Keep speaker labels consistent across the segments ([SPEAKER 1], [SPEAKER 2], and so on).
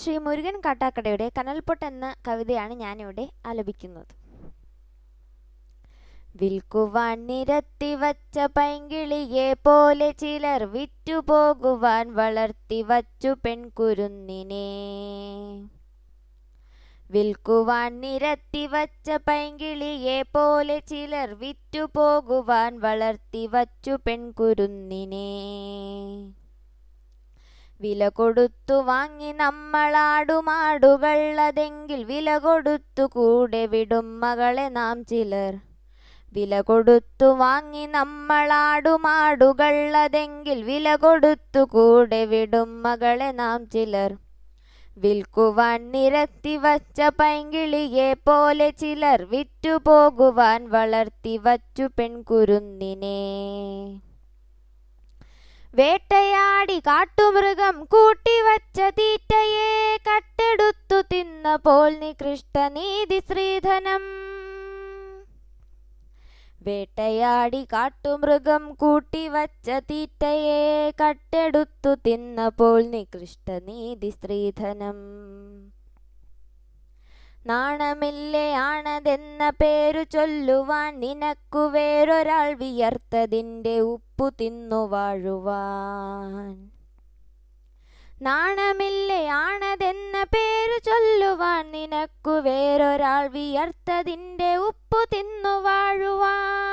[SPEAKER 1] ശ്രീ മുരുകൻ കാട്ടാക്കടയുടെ കനൽപൊട്ട് എന്ന കവിതയാണ് ഞാനിവിടെ ആലപിക്കുന്നത് വിൽക്കുവാൻ നിരത്തി വച്ച പൈങ്കിളിയെ പോലെ ചിലർ വിറ്റുപോകുവാൻ വളർത്തി വച്ചു പെൺകുരുന്നിനെ വിൽക്കുവാൻ നിരത്തി വച്ച പൈങ്കിളിയെ പോലെ ചിലർ വിറ്റുപോകുവാൻ വളർത്തി വച്ചു പെൺകുരുന്നിനെ വില കൊടുത്തു വാങ്ങി നമ്മളാടുമാടുകളതെങ്കിൽ വില കൊടുത്തു കൂടെ വിടും മകളെ നാം ചിലർ വില കൊടുത്തു വാങ്ങി നമ്മളാടുമാടുകളതെങ്കിൽ വില കൊടുത്തു കൂടെ വിടും മകളെ നാം ചിലർ വിൽക്കുവാൻ നിരത്തി വച്ച പൈങ്കിളിയെ പോലെ ചിലർ വിറ്റുപോകുവാൻ വളർത്തി വച്ചു പെൺകുരുന്നിനെ വേട്ടയാടി കാട്ടുമൃഗം കൂട്ടി വച്ച തീറ്റയെ കട്ടെടുത്തു തിന്നപ്പോൾ നികൃഷ്ട നീതി ശ്രീധനം വേട്ടയാടി കാട്ടുമൃഗം കൂട്ടി വച്ച തീറ്റയെ കട്ടെടുത്തു തിന്നപ്പോൾ നികൃഷ്ട നീതി ശ്രീധനം നാണമില്ലയാണതെന്ന പേരു ചൊല്ലുവാൻ നിനക്കു വേറൊരാൾ വിയർത്തതിൻ്റെ ഉപ്പു തിന്നു വാഴുവാൻ നാണമില്ലയാണതെന്ന പേരു ചൊല്ലുവാൻ നിനക്കു വേറൊരാൾ വിയർത്തതിൻ്റെ ഉപ്പു തിന്നു വാഴുവാൻ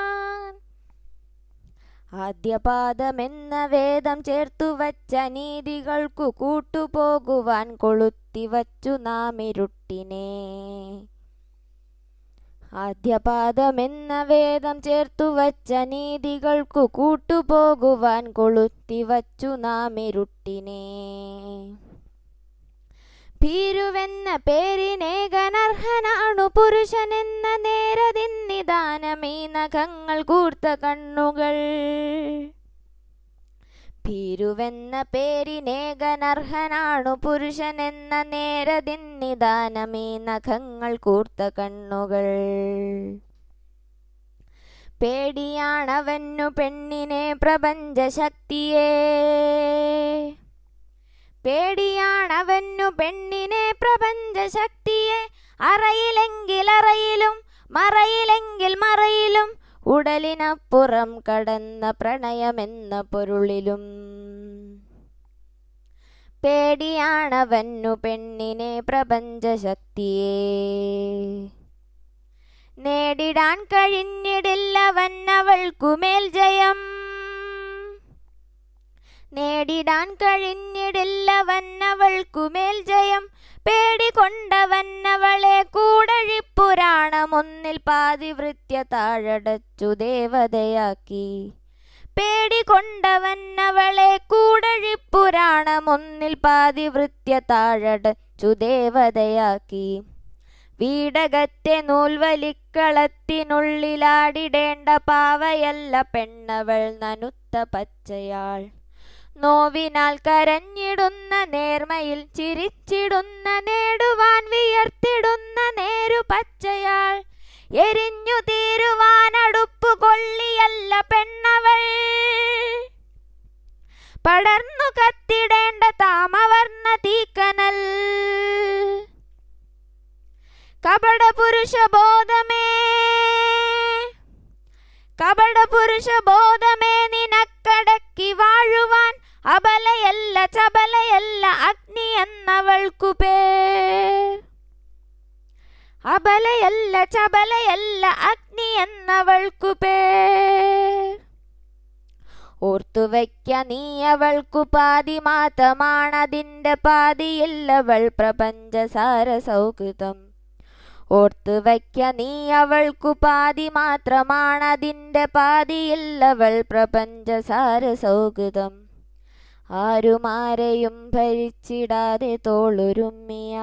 [SPEAKER 1] ആദ്യപാദമെന്ന വേദം ചേർത്തു വച്ച നീതികൾക്കു കൂട്ടുപോകുവാൻ കൊളുത്തിവച്ചു നാം ഇരുട്ടിനെ ആദ്യപാദമെന്ന വേദം ചേർത്തു വച്ച നീതികൾക്കു കൂട്ടുപോകുവാൻ കൊളുത്തിവച്ചു നാം ഇരുട്ടിനെ ഭീരുവെന്ന പേരിനേകനർഹനാണു പുരുഷനെന്ന നേരതിന്നിദാനമീ നഖങ്ങൾ കൂർത്ത കണ്ണുകൾ ഭീരുവെന്ന പേരിനേകനർഹനാണു പുരുഷനെന്ന നേരതിന്നിദാനമീ നഖങ്ങൾ കൂർത്ത കണ്ണുകൾ പേടിയാണവന്നു പെണ്ണിനെ പ്രപഞ്ചശക്തിയേ പേടിയാണവന്നു പെണ്ണിനെ ശക്തിയെ അറയിലും മറയിലെങ്കിൽ മറയിലും ഉടലിനപ്പുറം കടന്ന പ്രണയമെന്ന പൊരുളിലും പേടിയാണവന്നു പെണ്ണിനെ പ്രപഞ്ചശക്തിയെ നേടിടാൻ കഴിഞ്ഞിടില്ലവൻ അവൾക്കുമേൽ ജയ നേടിടാൻ കഴിഞ്ഞിടില്ലവന്നവൾക്കുമേൽ ജയം പേടി കൊണ്ടവന്നവളെ കൂടഴിപ്പുരാണമൊന്നിൽ പാതിവൃത്യ താഴടച്ചു ദേവതയാക്കി പേടി കൊണ്ടവന്നവളെ കൂടഴിപ്പുരാണമൊന്നിൽ പാതിവൃത്യ താഴടച്ചു ദേവതയാക്കി വീടകത്തെ നൂൽവലിക്കളത്തിനുള്ളിലാടിടേണ്ട പാവയല്ല പെണ്ണവൾ നനുത്ത പച്ചയാൾ നോവിനാൽ കരഞ്ഞിടുന്ന നേർമയിൽ ചിരിച്ചിടുന്ന നേടുവാൻ വിയർത്തിടുന്ന നേരു പച്ചയാൾ എരിഞ്ഞു തീരുവാനടുപ്പു കൊള്ളിയല്ല പെണ്ണവൾ പടർന്നു കത്തിടേണ്ട താമവർണ്ണ തീക്കനൽ ബോധമേ പുരുഷ ബോധമേ നിനക്കടക്കി വാഴുവാൻ അബലയല്ല ചബലയല്ല അഗ്നി എന്നവൾക്കു പേ അബലയല്ല ചബലയല്ല അഗ്നി എന്നവൾക്കു ഓർത്തു വയ്ക്ക നീ അവൾക്കു പാതി മാത്രമാണതിൻ്റെ പാതിയില്ലവൾ പ്രപഞ്ചസാര സൗഹൃദം വയ്ക്ക നീ അവൾക്കു പാതി മാത്രമാണതിൻ്റെ പാതിയില്ലവൾ പ്രപഞ്ചസാര സൗഹൃദം ആരുമാരെയും ഭരിച്ചിടാതെ തോളൊരുമ്മിയാൽ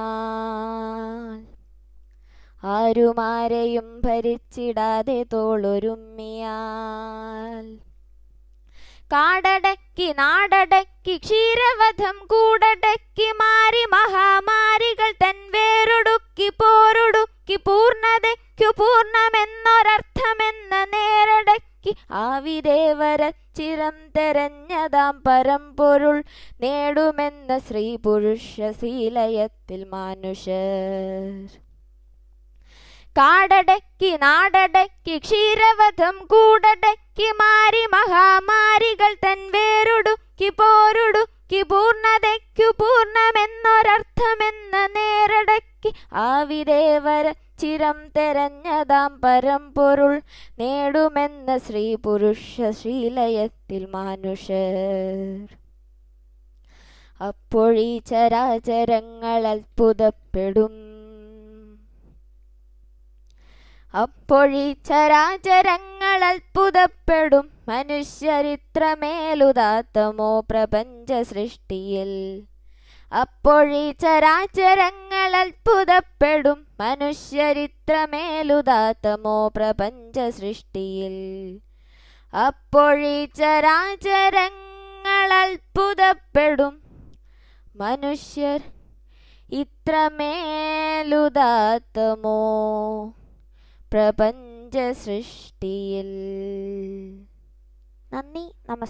[SPEAKER 1] ആരുമാരെയും ഭരിച്ചിടാതെ തോളൊരുമ്മിയാൽ കാടടക്കി നാടടക്കി ക്ഷീരവധം കൂടടക്കി മാറി മഹാമാരികൾ തൻ വേരൊടുക്കി പോരൊടുക്കി പൂർണ്ണതയ്ക്കു പൂർണ്ണ ഭാവിദേവരച്ചിരം തെരഞ്ഞതാം പരമ്പൊരുൾ നേടുമെന്ന ശ്രീ പുരുഷ ശീലയത്തിൽ മനുഷ്യർ കാടടക്കി നാടടക്കി ക്ഷീരവധം കൂടടക്കി മാറി മഹാമാരികൾ തൻ വേരുടുക്കി പോരുടുക്കി പൂർണ്ണതയ്ക്കു പൂർണ്ണമെന്നൊരർത്ഥമെന്ന നേരടക്കി ആവിദേവ ചിരം തെരഞ്ഞതാം പൊരുൾ നേടുമെന്ന ശ്രീ പുരുഷ ശ്രീലയത്തിൽ മനുഷ്യർ അപ്പോഴീ ചരാചരങ്ങൾ അത്ഭുതപ്പെടും അപ്പോഴീ ചരാചരങ്ങൾ അത്ഭുതപ്പെടും മനുഷ്യരിത്രമേലുദാത്തമോ പ്രപഞ്ച സൃഷ്ടിയിൽ അപ്പോഴീ ചരാചരങ്ങൾ അത്ഭുതപ്പെടും മനുഷ്യരിത്രമേലുദാത്തമോ പ്രപഞ്ച സൃഷ്ടിയിൽ അപ്പോഴീ ചരാചരങ്ങൾ അത്ഭുതപ്പെടും മനുഷ്യർ ഇത്രമേലുദാത്തമോ പ്രപഞ്ച സൃഷ്ടിയിൽ നന്ദി നമസ്കാരം